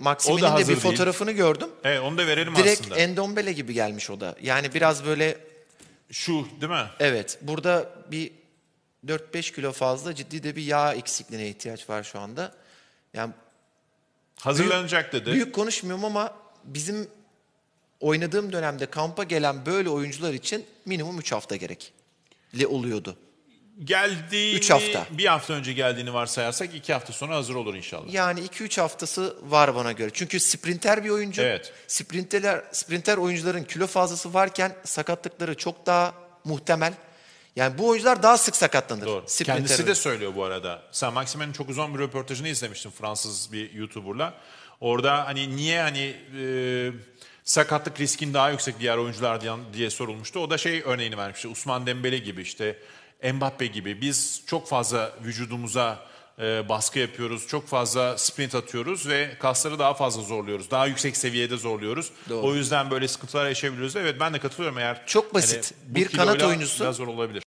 Maximin'in de bir değil. fotoğrafını gördüm. Evet onu da verelim Direkt aslında. Direkt Endombele gibi gelmiş o da. Yani biraz böyle... Şu değil mi? Evet. Burada bir 4-5 kilo fazla ciddi de bir yağ eksikliğine ihtiyaç var şu anda. Yani Hazırlanacak büyük, dedi. Büyük konuşmuyorum ama bizim oynadığım dönemde kampa gelen böyle oyuncular için minimum 3 hafta gerekli oluyordu geldiğini, üç hafta. bir hafta önce geldiğini varsayarsak iki hafta sonra hazır olur inşallah. Yani iki üç haftası var bana göre. Çünkü sprinter bir oyuncu. Evet. Sprinterler, sprinter oyuncuların kilo fazlası varken sakatlıkları çok daha muhtemel. Yani bu oyuncular daha sık sakatlanır. Doğru. Sprinter Kendisi oyuncu. de söylüyor bu arada. Sen Maximen'in çok uzun bir röportajını izlemiştin Fransız bir YouTuber'la. Orada hani niye hani... E, sakatlık riskin daha yüksek diğer oyuncular diye sorulmuştu. O da şey örneğini vermişti. Usman Dembele gibi işte Mbappe gibi biz çok fazla vücudumuza e, baskı yapıyoruz. Çok fazla sprint atıyoruz ve kasları daha fazla zorluyoruz. Daha yüksek seviyede zorluyoruz. Doğru. O yüzden böyle sıkıntılar yaşayabiliyoruz. Evet ben de katılıyorum eğer. Çok basit. Hani, bir kanat oyuncusu. Biraz zor olabilir.